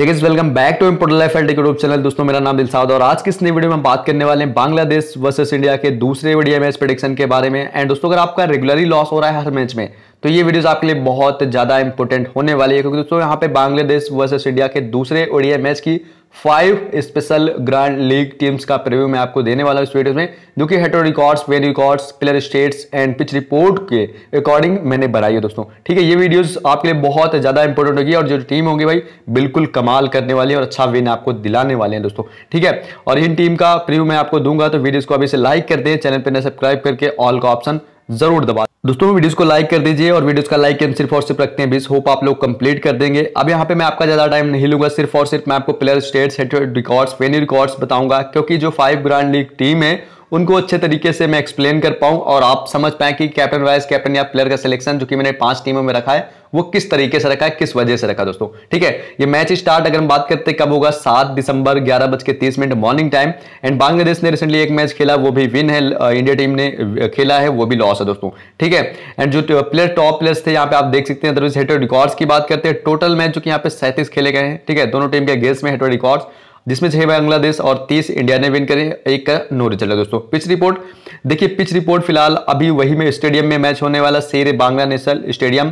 welcome back to important life YouTube channel दोस्तों मेरा नाम दिलसाद और आज किस नई वीडियो में हम बात करने वाले हैं बांग्लादेश वर्सेस इंडिया के दूसरे वीडियो में इस प्रडिक्शन के बारे में एंड दोस्तों अगर आपका रेगुलरली लॉस हो रहा है हर मैच में तो ये वीडियोस आपके लिए बहुत ज़्यादा इंपॉर्टेंट होने वाली है क्योंकि दोस्तों यहाँ पे बांग्लादेश वर्सेस इंडिया के दूसरे ओडिया मैच की five special grand league teams का प्रिव्यू मैं आपको देने वाला हूँ इस वीडियो में जो कि head to records venue records player stats and pitch report के अकॉर्डिंग मैंने बनाई है दोस्तों ठीक है ये वीडियोस आपके लिए बहुत ज़्यादा इंपॉर्टेंट होगी और जो टीम होगी भाई बिल्कुल कमाल करने वाली है और अच्छा विन आपको दिलाने वाले हैं दोस्तों ठीक है और इन टीम का प्रिव्यू मैं आपको दूंगा तो वीडियोज़ को अभी से लाइक कर दें चैनल पर सब्सक्राइब करके ऑल का ऑप्शन जरूर दबा दोस्तों वीडियोस को लाइक कर दीजिए और वीडियोस का लाइक हम सिर्फ और सिर्फ रखते हैं बीस होप आप लोग कंप्लीट कर देंगे अब यहाँ पे मैं आपका ज़्यादा टाइम नहीं लूंगा सिर्फ और सिर्फ मैं आपको player stats set records venue records बताऊंगा क्योंकि जो फाइव ग्रांड लीग टीम है उनको अच्छे तरीके से मैं एक्सप्लेन कर पाऊँ और आप समझ पाए कि कैप्टन वाइस कैप्टन या प्लेयर का सिलेक्शन जो कि मैंने पांच टीमों में रखा है वो किस तरीके से रखा है किस वजह से रखा दोस्तों ठीक है ये मैच स्टार्ट अगर हम बात करते कब होगा सात दिसंबर ग्यारह बज के तीस minute morning time and Bangladesh ने रिसेंटली एक मैच खेला वो भी विन है इंडिया टीम ने खेला है वो भी लॉस है दोस्तों ठीक है एंड जो प्लेयर टॉप प्लेयर्स थे यहाँ पे आप देख सकते हैं रिकॉर्ड्स की बात करते हैं टोटल मैच जो कि यहाँ पे सैंतीस खेले गए हैं ठीक है दोनों टीम के अगेंस्ट में हेटो रिकॉर्ड्स जिसमें छह बांग्लादेश और तीस इंडिया ने विन करे एक का नो रिजल्ट है दोस्तों पिच रिपोर्ट देखिए पिच रिपोर्ट फिलहाल अभी वही में स्टेडियम में मैच होने वाला शेर बांग्ला नेशनल स्टेडियम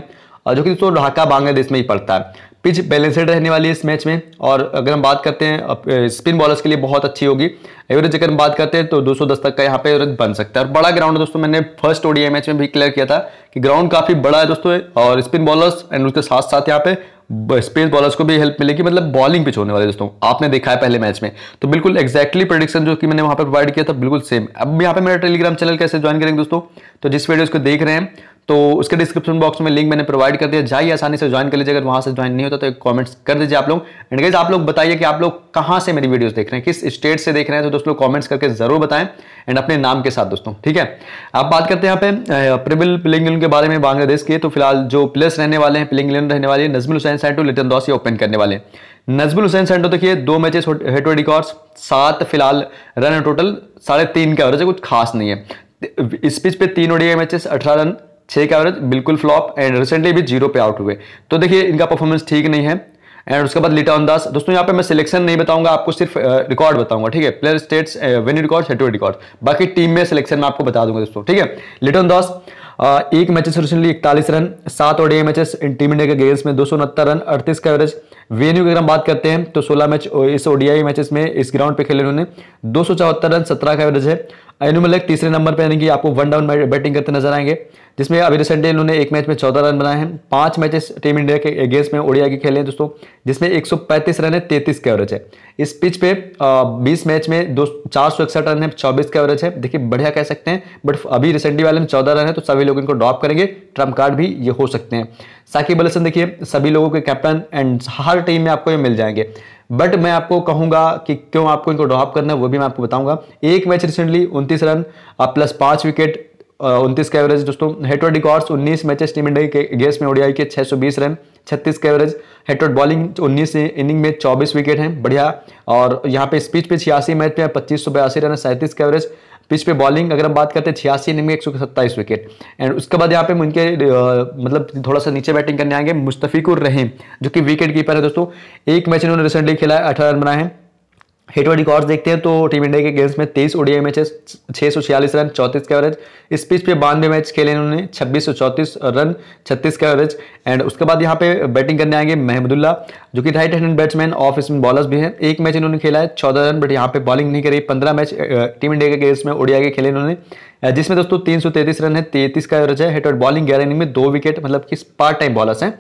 जो कि दोस्तों ढाका बांग्लादेश में ही पड़ता है पिच बैलेंसड रहने वाली है इस मैच में और अगर हम बात करते हैं स्पिन बॉलर्स के लिए बहुत अच्छी होगी एवरेज अगर हम बात करते हैं तो 210 तक का यहाँ पे एवरेज बन सकता है और बड़ा ग्राउंड है दोस्तों मैंने फर्स्ट ओडीआई मैच में भी क्लियर किया था कि ग्राउंड काफ़ी बड़ा है दोस्तों और स्पिन बॉलर्स एंड उसके साथ साथ यहाँ पे स्पेस बॉलर्स को भी हेल्प मिलेगी मतलब बॉलिंग पिच होने वाले दोस्तों आपने देखा है पहले मैच में तो बिल्कुल एक्जैक्टली प्रोडिक्शन जो कि मैंने वहां पर प्रोवाइड किया था बिल्कुल सेम अब यहाँ पे मेरा टेलीग्राम चैनल कैसे ज्वाइन करेंगे दोस्तों तो जिस वीडियो को देख रहे हैं तो उसके डिस्क्रिप्शन बॉक्स में लिंक मैंने प्रोवाइड कर दिया जाइए आसानी से ज्वाइन कर लीजिए अगर वहां से ज्वाइन नहीं होता तो एक कमेंट्स कर दीजिए आप लोग एंड गाइज आप लोग बताइए कि आप लोग कहाँ से मेरी वीडियोस देख रहे हैं किस स्टेट से देख रहे हैं तो दोस्तों कमेंट्स करके जरूर बताएं एंड अपने नाम के साथ दोस्तों ठीक है आप बात करते हैं यहाँ पे प्रिबिल प्लिंग के बारे में बांग्लादेश के तो फिलहाल जो प्लेस रहने वाले हैं प्लिंग रहने वाले नजमुल हुसैन सैंटो लिटन दौस ये ओपन करने वाले नजबुल हुसैन सैंटो देखिए दो मैचेस हेटो रिकॉर्ड सात फिलहाल रन टोटल साढ़े तीन का एवरेज है कुछ खास नहीं है इस पिच पे तीन ओडिया मैचेस अठारह रन छः का एवरेज बिल्कुल फ्लॉप एंड रिसेंटली भी जीरो पे आउट हुए तो देखिए इनका परफॉर्मेंस ठीक नहीं है एंड उसके बाद लिटा दास दोस्तों यहाँ पे मैं सिलेक्शन नहीं बताऊंगा आपको सिर्फ रिकॉर्ड बताऊंगा ठीक है player stats venue record head to record बाकी टीम में सिलेक्शन में आपको बता दूंगा दोस्तों ठीक है लिटा दास एक मैचेस रिसेंटली इकतालीस रन सात और मैचेस टीम इंडिया के गेम्स में दो रन अड़तीस का एवरेज वेन्यू की अगर हम बात करते हैं तो 16 मैच इस ओडीआई मैचेस में इस ग्राउंड पे खेले उन्होंने दो रन सत्रह का एवरेज है अनु मलिक तीसरे नंबर पर यानी कि आपको वन डाउन बैटिंग करते नजर आएंगे जिसमें अभी रिसेंटली इन्होंने एक मैच में चौदह रन बनाए हैं पांच मैचेस टीम इंडिया के अगेंस्ट में ओडिया के खेले हैं दोस्तों जिसमें 135 रन है तैतीस के एवरेज है इस पिच पे बीस 20 मैच में दो चार सौ इकसठ रन है चौबीस के एवरेज है देखिए बढ़िया कह सकते हैं बट अभी रिसेंटली वाले में चौदह रन है तो सभी लोग इनको ड्रॉप करेंगे ट्रम्प कार्ड भी ये हो सकते हैं साकिब अल हसन देखिए सभी लोगों के कैप्टन एंड हर टीम में आपको ये मिल जाएंगे बट मैं आपको कहूंगा कि क्यों आपको इनको ड्रॉप करना है वो भी मैं आपको बताऊंगा एक मैच रिसेंटली 29 रन प्लस पांच विकेट उनतीस का एवरेज दोस्तों हेटवर्ड डिकॉर्स उन्नीस मैचेस टीम इंडिया के गेस में ओडियाई के 620 रन 36 का एवरेज हेटवर्ड बॉलिंग उन्नीस इनिंग में 24 विकेट हैं बढ़िया और यहाँ पे स्पीच पे छियासी मैच में पच्चीस सौ बयासी रन सैंतीस का एवरेज पिच पे बॉलिंग अगर हम बात करते हैं छियासी इनिंग में एक विकेट एंड उसके बाद यहाँ पे उनके मतलब थोड़ा सा नीचे बैटिंग करने आएंगे मुस्तफ़ीकुर रहीम जो कि विकेट कीपर है दोस्तों एक मैच इन्होंने रिसेंटली खेला है अठारह रन बनाए हैं हिट रिकॉर्ड्स देखते हैं तो टीम इंडिया के गेम्स में तेईस ओडीआई मैचेस छः सौ छियालीस रन चौतीस का एवरेज इस पिच पे बानवे मैच खेले इन्होंने छब्बीस सौ चौतीस रन छत्तीस का एवरेज एंड उसके बाद यहाँ पे बैटिंग करने आएंगे महमदुल्ला जो कि right hand batsman off spin bowlers भी हैं एक मैच इन्होंने खेला है चौदह रन बट यहाँ पे बॉलिंग नहीं करी पंद्रह मैच टीम इंडिया के गेम्स में ओडीआई के खेले उन्होंने जिसमें दोस्तों तीन सौ तैतीस रन है तैतीस का एवरेज है हिट बॉलिंग ग्यारह इनिंग में दो विकेट मतलब कि पार्ट टाइम बॉलर्स हैं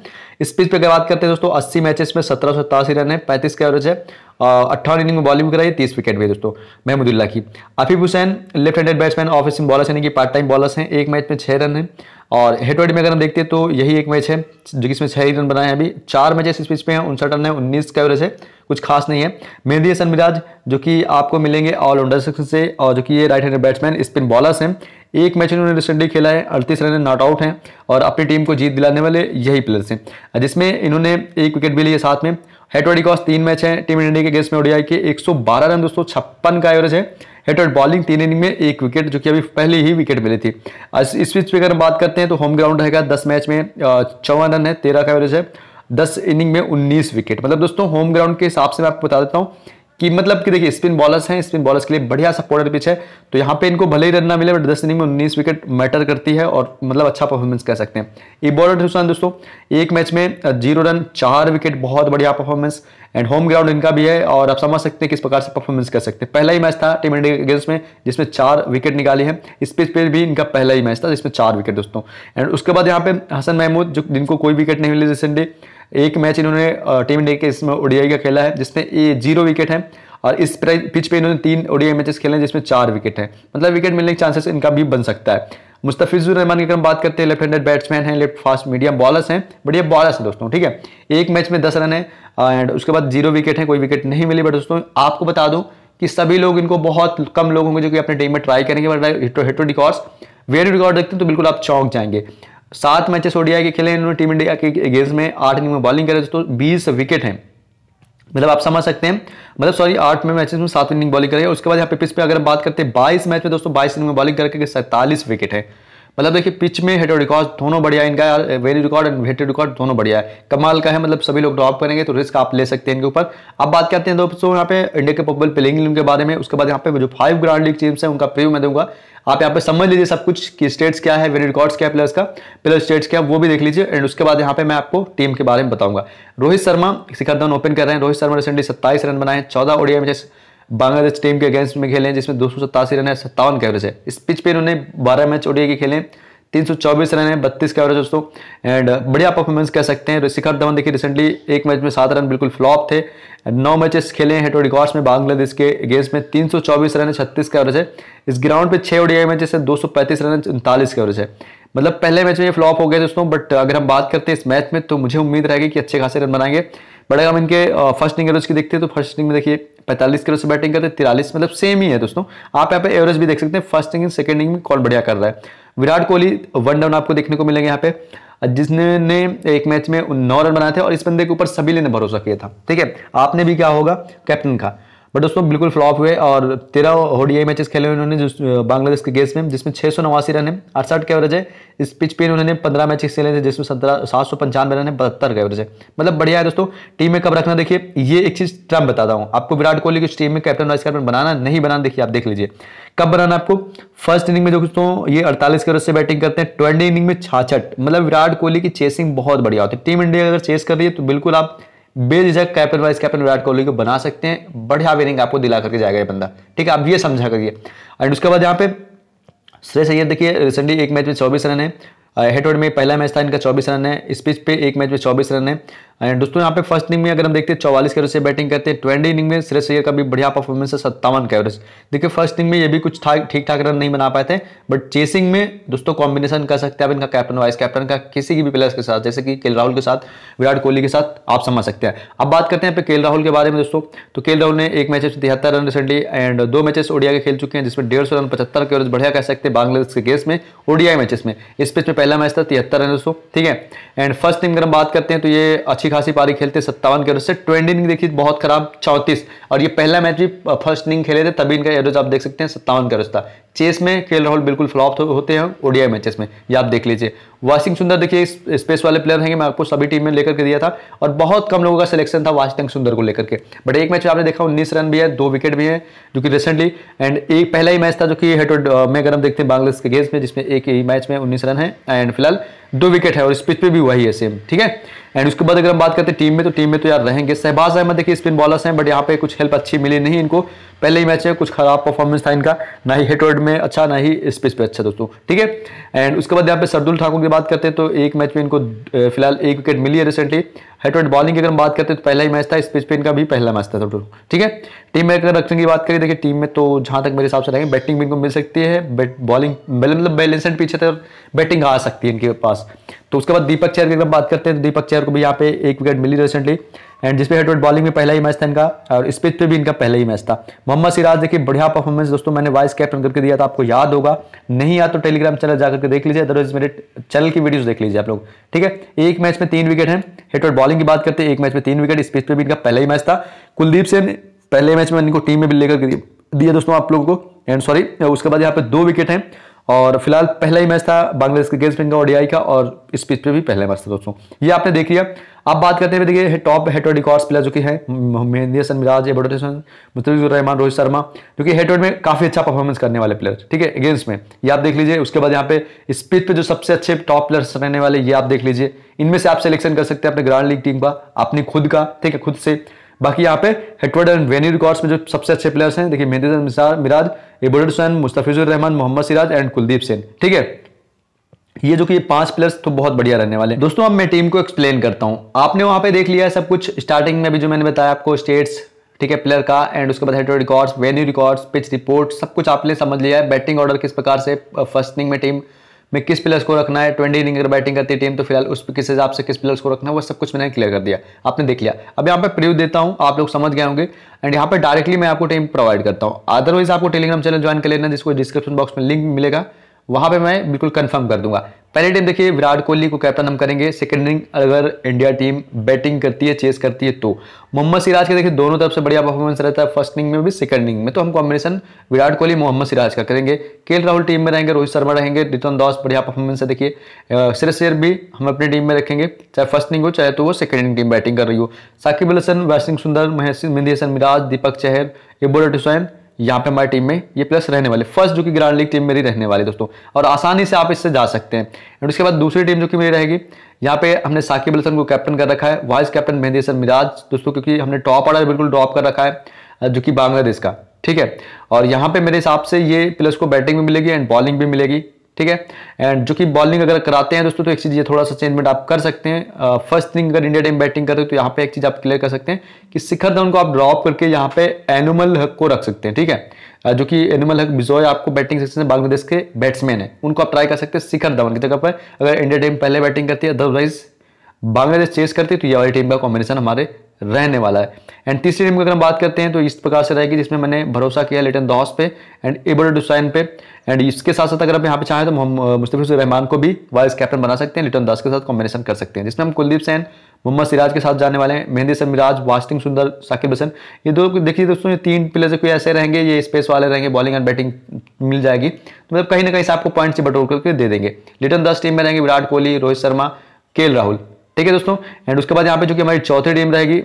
स्पीच पर अगर बात करते हैं दोस्तों अस्सी मैचेस में सत्रह सौ रन है पैंतीस का एवरेज है अट्ठावन इनिंग में बॉलिंग कराई तीस विकेट भी दोस्तों महमूदुल्ला की Afif Hossain left handed batsman off spin bowlers यानी कि पार्ट टाइम बॉलर्स हैं एक मैच में छह रन है और हेड में अगर हम देखते हैं तो यही एक मैच है जो कि इसमें रन बनाए हैं अभी चार मैचेस इस पिच पे हैं उनसठ रन है उन्नीस का एवरेज है कुछ खास नहीं है मेहदी हसन मिराज जो कि आपको मिलेंगे ऑलराउंडर सेक्शन से और जो कि ये right handed batsman spin bowlers हैं एक मैच इन्होंने रिसेंटली खेला है अड़तीस रन नॉट आउट हैं और अपनी टीम को जीत दिलाने वाले यही प्लेयर्स हैं जिसमें इन्होंने एक विकेट भी लिए साथ में हेड टू तीन मैच हैं टीम इंडिया के गेस्ट में ओडीआई के एक रन दोस्तों छप्पन का एवरेज है हेट और बॉलिंग तीन इनिंग में एक विकेट जो कि अभी पहले ही विकेट मिली थी इस पिच पर अगर हम बात करते हैं तो होम ग्राउंड रहेगा दस मैच में चौवन रन है तेरह का एवरेज है दस इनिंग में उन्नीस विकेट मतलब दोस्तों होम ग्राउंड के हिसाब से मैं आपको बता देता हूँ कि मतलब कि देखिए स्पिन बॉलर्स हैं स्पिन बॉलर्स के लिए बढ़िया सपोर्टर पिच है तो यहाँ पे इनको भले ही रन ना मिले बट दस इनिंग में उन्नीस विकेट मैटर करती है और मतलब अच्छा परफॉर्मेंस कह सकते हैं इम्पोर्टेंट नुकसान दोस्तों एक मैच में जीरो रन चार विकेट बहुत बढ़िया परफॉर्मेंस एंड होम ग्राउंड इनका भी है और आप समझ सकते हैं किस प्रकार से परफॉर्मेंस कर सकते हैं पहला ही मैच था टीम इंडिया अगेंस्ट में जिसमें चार विकेट है इस पिच पे भी इनका पहला ही मैच था जिसमें चार विकेट दोस्तों एंड उसके बाद यहाँ पे हसन महमूद जो जिनको कोई विकेट नहीं मिले रिसेंटली एक मैच इन्होंने टीम इंडिया के इसमें ओडियाई का खेला है जिसमें ये जीरो विकेट है और इस पिच पे इन्होंने तीन ओडियाई मैचेस खेले हैं जिसमें चार विकेट हैं मतलब विकेट मिलने के चांसेस इनका भी बन सकता है मुस्तफिजुररहमान की हम बात करते हैं लेफ्ट हैंडेड बैट्समैन है लेफ्ट फास्ट मीडियम बॉलर्स हैं बढ़िया बॉलर्स हैं दोस्तों ठीक है एक मैच में दस रन है एंड उसके बाद जीरो विकेट है कोई विकेट नहीं मिली बट दोस्तों आपको बता दूं कि सभी लोग इनको बहुत कम लोग होंगे जो कि अपने टीम में ट्राई करेंगे बट हिटो हिटो रिकॉर्ड्स वेरी रिकॉर्ड देखते हैं तो बिल्कुल आप चौंक जाएंगे सात मैचेस ओडीआई के खेले इन्होंने टीम इंडिया के अगेंस्ट में आठ इनिंग में बॉलिंग करे दोस्तों बीस विकेट हैं मतलब आप समझ सकते हैं मतलब सॉरी आठ में मैचेस में सात इनिंग बॉलिंग करेगा उसके बाद यहाँ पे पिच पे अगर बात करते हैं बाईस मैच में दोस्तों बाईस इनिंग में बॉलिंग करके सैंतालीस विकेट है मतलब देखिए पिच में हेटो रिकॉर्ड दोनों बढ़िया है इनका venue record and hit record दोनों बढ़िया है कमाल का है मतलब सभी लोग ड्रॉप करेंगे तो रिस्क आप ले सकते हैं इनके ऊपर अब बात करते हैं दोस्तों यहाँ पे इंडिया के पॉपुलर प्लेइंग के बारे में उसके बाद यहाँ पे जो फाइव ग्रांड लीग टीम्स है उनका प्रीव्यू मैं दूंगा आप यहाँ पे समझ लीजिए सब कुछ कि स्टेट्स क्या है वेरी रिकॉर्ड्स क्या है प्लेयर्स का प्लस स्टेट्स क्या है वो भी देख लीजिए एंड उसके बाद यहाँ पे मैं आपको टीम के बारे में बताऊंगा रोहित शर्मा शिखर धन ओपन कर रहे हैं रोहित शर्मा रिसेंटली सत्ताईस रन बनाए चौदह ओडिया मैचेस बांग्लादेश टीम के अगेंस्ट में खेले जिसमें दो रन है सत्तावन का एवरेज है इस पिच पर इन्होंने बारह मैच ओडिया के खेले चौबीस रन है बत्तीस का एवरेज दोस्तों एंड बढ़िया परफॉर्मेंस कह सकते हैं शिखर धवन देखिए रिसेंटली एक मैच में सात रन बिल्कुल फ्लॉप थे नौ मैचेस खेले हैं टो रिकॉर्ड्स में बांग्लादेश के अगेंस्ट में 324 रन है छत्तीस का एवरेज है इस ग्राउंड पे छः ओडीआई मैचेस है पैंतीस रन उनतालीस का एवरेज है मतलब पहले मैच में ये फ्लॉप हो गए दोस्तों बट अगर हम बात करते हैं इस मैच में तो मुझे उम्मीद रहेगी कि अच्छे खासे रन बनाएंगे बट अगर हम इनके फर्स्ट इनिंग एवरेज की देखते हैं तो फर्स्ट इनिंग में देखिए पैंतालीस के किलो से बैटिंग करते तिरालीस मतलब सेम ही है दोस्तों आप यहाँ पे एवरेज भी देख सकते हैं फर्स्ट इनिंग सेकंड इनिंग में कौन बढ़िया कर रहा है विराट कोहली वन डाउन आपको देखने को मिलेंगे यहाँ पे जिसने ने एक मैच में नौ रन बनाए थे और इस बंदे के ऊपर सभी ने भरोसा किया था ठीक है आपने भी क्या होगा कैप्टन का बट दोस्तों बिल्कुल फ्लॉप हुए और तेरह होडीआई मैचेस खेले उन्होंने बांग्लादेश के गेस में जिसमें छः सौ नवासी रन है अड़सठ के एवरेज है इस पिच पे उन्होंने पंद्रह मैचेस खेले थे जिसमें सत्रह सात सौ पंचानवे रन है बहत्तर का एवरेज है मतलब बढ़िया है दोस्तों टीम में कब रखना देखिए ये एक चीज़ ट्रम्प बताता हूँ आपको विराट कोहली की टीम में कैप्टन वाइस कैप्टन बनाना नहीं बनाना देखिए आप देख लीजिए कब बनाना आपको फर्स्ट इनिंग में जो दोस्तों ये अड़तालीस के से बैटिंग करते हैं ट्वेंटी इनिंग में छाछठ मतलब विराट कोहली की चेसिंग बहुत बढ़िया होती है टीम इंडिया अगर चेस कर रही है तो बिल्कुल आप बेझिझक captain vice captain Virat Kohli को बना सकते हैं बढ़िया विनिंग आपको दिला करके जाएगा ये बंदा ठीक है आप ये समझा करिए एंड उसके बाद यहाँ पे श्रेय सैयद देखिए रिसेंटली एक मैच में चौबीस रन है हेड uh, में पहला मैच था इनका चौबीस रन है इस पिच पे एक मैच में चौबीस रन है एंड दोस्तों यहाँ पे फर्स्ट इनिंग में अगर हम देखते हैं चौवालीस के एवरेज से बैटिंग करते हैं ट्वेंटी इनिंग में श्रेयस सैयर का भी बढ़िया परफॉर्मेंस है सत्तावन का एवरेज देखिए फर्स्ट इनिंग में ये भी कुछ था ठीक ठाक रन नहीं बना पाए थे बट चेसिंग में दोस्तों कॉम्बिनेशन कर सकते हैं आप इनका कैप्टन वाइस कैप्टन का किसी भी प्लेयर के साथ जैसे कि केल राहुल के साथ विराट कोहली के साथ आप समझ सकते हैं अब बात करते हैं केल राहुल के बारे में दोस्तों तो केल राहुल ने एक मैचेस तिहत्तर रन रिसेंटली एंड दो मैचेस ओडिया के खेल चुके हैं जिसमें डेढ़ रन पचहत्तर के एवरेज बढ़िया कह सकते हैं बांग्लादेश के केस में ओडिया मैचेस में इस पिच में पहला मैच था तिहत्तर रन दोस्तों ठीक है एंड फर्स्ट इनिंग अगर हम बात करते हैं तो ये अच्छी अच्छी खासी पारी खेलते सत्तावन के एवरेज से ट्वेंटी इनिंग देखिए बहुत खराब चौंतीस और ये पहला मैच भी फर्स्ट इनिंग खेले थे तभी इनका एवरेज आप देख सकते हैं सत्तावन का एवरेज था चेस में खेल राहुल बिल्कुल फ्लॉप होते हैं ओडीआई मैचेस में ये आप देख लीजिए वाशिंग सुंदर देखिए स्पेस वाले प्लेयर हैं मैं आपको सभी टीम में लेकर के दिया था और बहुत कम लोगों का सिलेक्शन था वाशिंग सुंदर को लेकर के बट एक मैच आपने देखा उन्नीस रन भी है दो विकेट भी है जो कि रिसेंटली एंड एक पहला ही मैच था जो कि हेटोड मैं में अगर देखते हैं बांग्लादेश के गेम्स में जिसमें एक ही मैच में उन्नीस रन है एंड फिलहाल दो विकेट है और स्पिच पे भी वही है सेम ठीक है एंड उसके बाद अगर हम बात करते हैं टीम में तो टीम में तो यार रहेंगे शहबाज अहमद देखिए स्पिन बॉलर्स हैं बट यहाँ पे कुछ हेल्प अच्छी मिली नहीं इनको पहले ही मैच है कुछ खराब परफॉर्मेंस था इनका ना ही हेटवर्ड में अच्छा ना ही स्पिच पे अच्छा दोस्तों ठीक है एंड उसके बाद यहाँ पे सरदुल ठाकुर की बात करते हैं तो एक मैच में इनको फिलहाल एक विकेट मिली है recently head to head bowling की अगर हम बात करते हैं तो पहला ही मैच था इस पिच का इनका भी पहला मैच था टोटल ठीक है टीम में अगर रक्षण की बात करें देखिए टीम में तो जहाँ तक मेरे हिसाब से रहेंगे बैटिंग भी इनको मिल सकती है बॉलिंग मतलब एंड मतलब पीछे था बैटिंग आ सकती है इनके पास तो उसके बाद दीपक चेयर की अगर बात करते हैं तो दीपक चेयर को भी यहाँ पे एक विकेट मिली रिसेंटली एंड जिसपे हेडवेट बॉलिंग में पहला ही मैच था इनका और स्पिथ पे भी इनका पहला ही मैच था मोहम्मद सिराज देखिए बढ़िया परफॉर्मेंस दोस्तों मैंने वाइस कैप्टन करके दिया था आपको याद होगा नहीं याद तो टेलीग्राम चैनल जाकर के देख लीजिए अदरवाइज मेरे चैनल की वीडियोज देख लीजिए आप लोग ठीक है एक मैच में तीन विकेट है हेडवेट बॉलिंग की बात करते हैं एक मैच में तीन विकेट स्पिथ पे भी इनका पहला ही मैच था कुलदीप सेन पहले मैच में इनको टीम में भी लेकर दिया दोस्तों आप लोगों को एंड सॉरी उसके बाद यहाँ पे दो विकेट हैं और फिलहाल पहला ही मैच था बांग्लादेश के अगेंस्ट इनका ओडीआई का और इस पिच पे भी पहला मैच था दोस्तों ये आपने देख लिया अब बात करते हैं देखिए टॉप हेड टू प्लेयर जो कि हैं महेंद्र सन मिराज एबोडेसन मुतफिजुर रहमान रोहित शर्मा जो कि हेड में काफ़ी अच्छा परफॉर्मेंस करने वाले प्लेयर ठीक है अगेंस्ट में ये आप देख लीजिए उसके बाद यहाँ पे इस पिच पे जो सबसे अच्छे टॉप प्लेयर्स रहने वाले ये आप देख लीजिए इनमें से आप सिलेक्शन कर सकते हैं अपने ग्रांड लीग टीम का अपनी खुद का ठीक है खुद से बाकी यहाँ पे हेटवर्ड एंड वेनी रिकॉर्ड्स में जो सबसे अच्छे प्लेयर्स हैं देखिए मेहदी मिराज इबुड हुसैन मुस्तफिजुर रहमान मोहम्मद सिराज एंड कुलदीप सेन ठीक है ये जो कि ये पांच प्लेयर्स तो बहुत बढ़िया रहने वाले हैं दोस्तों अब मैं टीम को एक्सप्लेन करता हूँ आपने वहाँ पे देख लिया है सब कुछ स्टार्टिंग में भी जो मैंने बताया आपको स्टेट्स ठीक है प्लेयर का एंड उसके बाद हेटवर्ड records venue records pitch report सब कुछ आपने समझ लिया है बैटिंग ऑर्डर किस प्रकार से फर्स्ट इनिंग में टीम में किस प्लेयर्स को रखना है ट्वेंटी इनिंग अगर बैटिंग करती है टीम तो फिलहाल उस किस हिसाब से किस प्लेयर्स को रखना है वो सब कुछ मैंने क्लियर कर दिया आपने देख लिया अब यहाँ पर प्रयोग देता हूँ आप लोग समझ गए होंगे एंड यहाँ पर डायरेक्टली मैं आपको टीम प्रोवाइड करता हूँ अदरवाइज आपको टेलीग्राम चैनल ज्वाइन कर लेना जिसको डिस्क्रिप्शन बॉक्स में लिंक मिलेगा वहाँ पर मैं बिल्कुल कन्फर्म कर दूंगा पहले टीम देखिए विराट कोहली को कैप्टन हम करेंगे सेकेंड इनिंग अगर इंडिया टीम बैटिंग करती है चेस करती है तो मोहम्मद सिराज के देखिए दोनों तरफ से बढ़िया परफॉर्मेंस रहता है फर्स्ट इनिंग में भी सेकंड इनिंग में तो हम कॉम्बिनेशन विराट कोहली मोहम्मद सिराज का करेंगे के राहुल टीम में रहेंगे रोहित शर्मा रहेंगे रितन दास बढ़िया परफॉर्मेंस है देखिए सिर शेयर भी हम अपनी टीम में रखेंगे चाहे फर्स्ट इनिंग हो चाहे तो वो सेकंड इनिंग टीम बैटिंग कर रही हो साकिब अल हसन वैसिंग सुंदर महेश मिंदी हसन मिराज दीपक चहर इबोल हुसैन यहाँ पे हमारी टीम में ये प्लस रहने वाले फर्स्ट जो कि ग्रांड लीग टीम मेरी रहने वाली दोस्तों और आसानी से आप इससे जा सकते हैं एंड उसके बाद दूसरी टीम जो कि मेरी रहेगी यहाँ पे हमने साकिब अल को कैप्टन कर रखा है वाइस कैप्टन मेहदी हसन मिराज दोस्तों क्योंकि हमने टॉप ऑर्डर बिल्कुल ड्रॉप कर रखा है जो कि बांग्लादेश का ठीक है और यहाँ पे मेरे हिसाब से ये प्लस को बैटिंग भी मिलेगी एंड बॉलिंग भी मिलेगी ठीक है एंड जो कि बॉलिंग अगर कराते हैं दोस्तों तो एक चीज़ ये थोड़ा सा चेंजमेंट आप कर सकते हैं फर्स्ट uh, थिंग अगर इंडिया टीम बैटिंग करते हो तो यहाँ पे एक चीज़ आप क्लियर कर सकते हैं कि शिखर धवन को आप ड्रॉप करके यहाँ पे एनिमल हक को रख सकते हैं ठीक है uh, जो कि एनिमल हक बिजॉय आपको बैटिंग सेक्शन में बांग्लादेश के बैट्समैन है उनको आप ट्राई कर सकते हैं शिखर धवन की जगह पर अगर इंडिया टीम पहले बैटिंग करती है अदरवाइज बांग्लादेश चेस करती है तो ये वाली टीम का कॉम्बिनेशन हमारे रहने वाला है एंड तीसरी टीम की अगर हम बात करते हैं तो इस प्रकार से रहेगी जिसमें मैंने भरोसा किया लेटन दॉस पे एंड एबर डुसैन पे एंड इसके साथ साथ अगर आप यहाँ पे चाहें तो हम मुस्तफिजुर रहमान को भी वाइस कैप्टन बना सकते हैं लिटन दास के साथ कॉम्बिनेशन कर सकते हैं जिसमें हम कुलदीप सैन मोहम्मद सिराज के साथ जाने वाले हैं मेहंदी सर मिराज वास्टिंग सुंदर साकिब हसन ये दो देखिए दोस्तों ये तीन प्लेयर्स कोई ऐसे रहेंगे ये स्पेस वाले रहेंगे बॉलिंग एंड बैटिंग मिल जाएगी तो मतलब कहीं ना कहीं से आपको पॉइंट से बटोर करके दे देंगे लिटन दास टीम में रहेंगे विराट कोहली रोहित शर्मा के राहुल ठीक है दोस्तों एंड उसके बाद यहाँ पे जो कि हमारी चौथी टीम रहेगी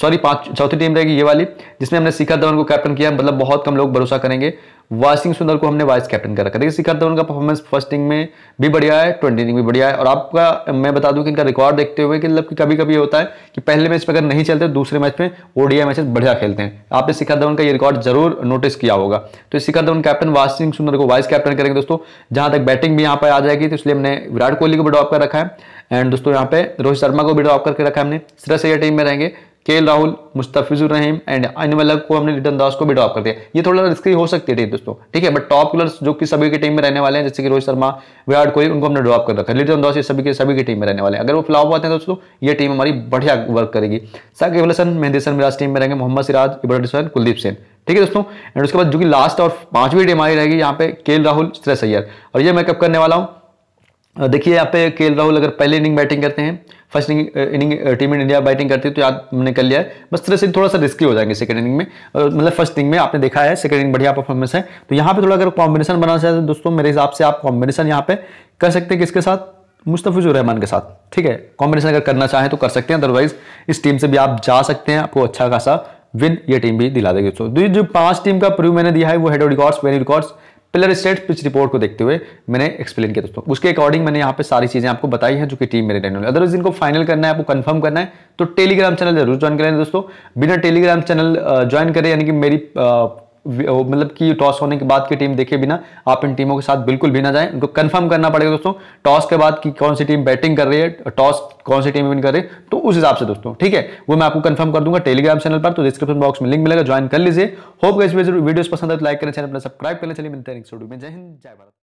सॉरी पांच चौथी टीम रहेगी ये वाली जिसमें हमने शिखर धवन को कैप्टन किया मतलब बहुत कम लोग भरोसा करेंगे वासिंग सुंदर को हमने वाइस कैप्टन कर रखा देखिए शिखर धवन का परफॉर्मेंस फर्स्ट इनिंग में भी बढ़िया है ट्वेंटी इनिंग भी बढ़िया है और आपका मैं बता दूं कि इनका रिकॉर्ड देखते हुए कि मतलब कि कभी कभी होता है कि पहले मैच में अगर नहीं चलते तो दूसरे मैच में ओडीआई मैचेस बढ़िया खेलते हैं आपने शिखर धवन का ये रिकॉर्ड जरूर नोटिस किया होगा तो शिखर धवन कैप्टन वासिंग सुंदर को वाइस कैप्टन करेंगे दोस्तों जहां तक बैटिंग भी यहाँ पर आ जाएगी तो इसलिए हमने विराट कोहली को ड्रॉप कर रखा है एंड दोस्तों यहाँ पे रोहित शर्मा को भी ड्रॉप करके रखा हमने सिर्फ अय्यर टीम में रहेंगे के राहुल मुस्तफिजुर रहीम एंड अनवल को हमने लिटन दास को भी ड्रॉप कर दिया ये थोड़ा रिस्की हो सकती है टीम दोस्तों ठीक है बट टॉप प्लर्स जो कि सभी की टीम में रहने वाले हैं जैसे कि रोहित शर्मा विराट कोहली उनको हमने ड्रॉप कर रखा है लिटन दास ये सभी के सभी की टीम में रहने वाले हैं अगर वो फ्लॉप आते हैं दोस्तों ये टीम हमारी बढ़िया वर्क करेगी साकिब अल हसन मेहंदी सन मिराज टीम में रहेंगे मोहम्मद सिराज इबरत कुलदीप सेन ठीक है दोस्तों एंड उसके बाद जो कि लास्ट और पांचवी टीम हमारी रहेगी यहाँ पे के राहुल श्रेयस अय्यर और ये मैं कब करने वाला हूँ देखिए यहाँ पे के राहुल अगर पहले इनिंग बैटिंग करते हैं फर्स्ट इनिंग इनिंग टीम इन इंडिया बैटिंग करती है तो याद हमने कर लिया है बस तरह से थोड़ा सा रिस्की हो जाएंगे सेकंड इनिंग में मतलब फर्स्ट इनिंग में आपने देखा है सेकंड इनिंग बढ़िया परफॉर्मेंस है तो यहाँ पे थोड़ा अगर कॉम्बिनेशन बनाना चाहते हैं तो दोस्तों मेरे हिसाब से आप कॉम्बिनेशन यहाँ पे कर सकते हैं किसके साथ मुस्तफ़िजुर रहमान के साथ ठीक है कॉम्बिनेशन अगर करना चाहें तो कर सकते हैं अदरवाइज इस टीम से भी आप जा सकते हैं आपको अच्छा खासा विन ये टीम भी दिला देगी दोस्तों जो पांच टीम का प्रव्यू मैंने दिया है वो head of records venue records player stat pitch report को देखते हुए मैंने एक्सप्लेन किया दोस्तों उसके अकॉर्डिंग मैंने यहाँ पे सारी चीज़ें आपको बताई हैं जो कि टीम मेरे रहने वाली अदरवाइज इनको फाइनल करना है आपको कंफर्म करना है तो टेलीग्राम चैनल जरूर ज्वाइन करें दोस्तों बिना टेलीग्राम चैनल ज्वाइन करें यानी कि मेरी मतलब कि टॉस होने के बाद की टीम देखे बिना आप इन टीमों के साथ बिल्कुल भी ना जाएं उनको कंफर्म करना पड़ेगा दोस्तों टॉस के बाद कि कौन सी टीम बैटिंग कर रही है टॉस कौन सी टीम विन कर रही है तो उस हिसाब से दोस्तों ठीक है वो मैं आपको कंफर्म कर दूंगा टेलीग्राम चैनल पर तो डिस्क्रिप्शन बॉक्स में लिंक मिलेगा ज्वाइन कर लीजिए होप गए वीडियो पसंद है तो लाइक करें चैनल अपना सब्सक्राइब करें चलिए मिलते हैं में जय हिंद जय भारत